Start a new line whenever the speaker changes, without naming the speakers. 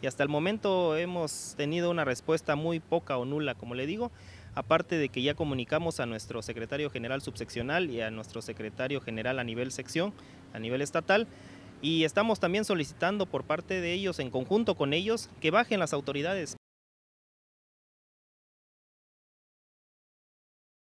y hasta el momento hemos tenido una respuesta muy poca o nula, como le digo, aparte de que ya comunicamos a nuestro secretario general subseccional y a nuestro secretario general a nivel sección, a nivel estatal, y estamos también solicitando por parte de ellos, en conjunto con ellos, que bajen las autoridades